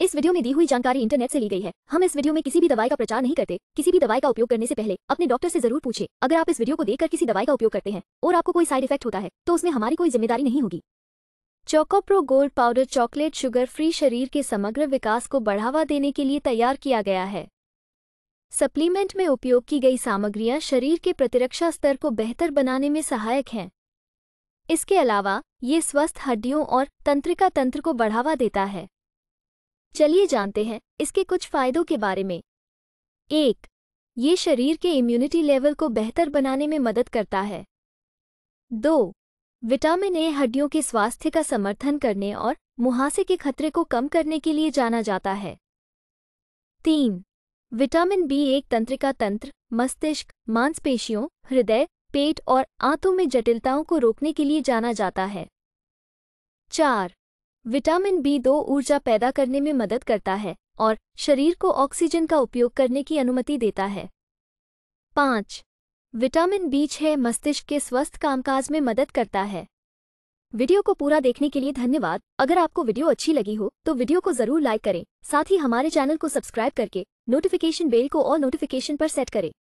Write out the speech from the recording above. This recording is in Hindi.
इस वीडियो में दी हुई जानकारी इंटरनेट से ली गई है हम इस वीडियो में किसी भी दवाई का प्रचार नहीं करते किसी भी दवाई का उपयोग करने से पहले अपने डॉक्टर से जरूर पूछे अगर आप इस वीडियो को देखकर किसी दवाई का उपयोग करते हैं और आपको कोई साइड इफेक्ट होता है तो उसमें हमारी कोई जिम्मेदारी नहीं होगी चौकोप्रो gold powder chocolate sugar free शरीर के समग्र विकास को बढ़ावा देने के लिए तैयार किया गया है सप्लीमेंट में उपयोग की गई सामग्रियां शरीर के प्रतिरक्षा स्तर को बेहतर बनाने में सहायक हैं इसके अलावा ये स्वस्थ हड्डियों और तंत्रिका तंत्र को बढ़ावा देता है चलिए जानते हैं इसके कुछ फायदों के बारे में एक ये शरीर के इम्यूनिटी लेवल को बेहतर बनाने में मदद करता है दो विटामिन ए हड्डियों के स्वास्थ्य का समर्थन करने और मुहासे के खतरे को कम करने के लिए जाना जाता है तीन विटामिन बी एक तंत्रिका तंत्र मस्तिष्क मांसपेशियों हृदय पेट और आंतों में जटिलताओं को रोकने के लिए जाना जाता है चार विटामिन बी दो ऊर्जा पैदा करने में मदद करता है और शरीर को ऑक्सीजन का उपयोग करने की अनुमति देता है पाँच विटामिन बी छः मस्तिष्क के स्वस्थ कामकाज में मदद करता है वीडियो को पूरा देखने के लिए धन्यवाद अगर आपको वीडियो अच्छी लगी हो तो वीडियो को जरूर लाइक करें साथ ही हमारे चैनल को सब्सक्राइब करके नोटिफिकेशन बेल को और नोटिफिकेशन पर सेट करें